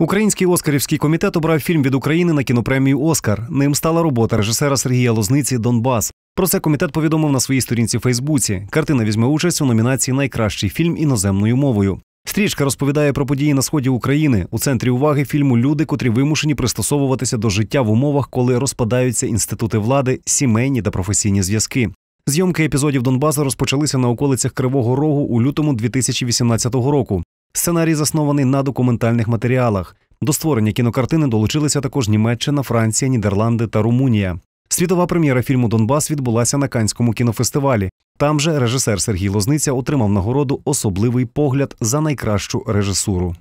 Український Оскарівський комітет обрав фільм від України на кінопремію Оскар. Ним стала робота режисера Сергія Лозниці Донбас. Про це комітет повідомив на своїй сторінці в Фейсбуці. Картина візьме участь у номінації Найкращий фільм іноземною мовою. Стрічка розповідає про події на сході України. У центрі уваги фільму люди, котрі вимушені пристосовуватися до життя в умовах, коли розпадаються інститути влади, сімейні та професійні зв'язки. Зйомки епізодів Донбасу розпочалися на околицях Кривого Рогу у лютому 2018 року. Сценарій заснований на документальних матеріалах. До створення кінокартини долучилися також Німеччина, Франція, Нідерланди та Румунія. Світова прем'єра фільму Донбас відбулася на Канському кінофестивалі. Там же режисер Сергій Лозниця отримав нагороду особливий погляд за найкращу режисуру.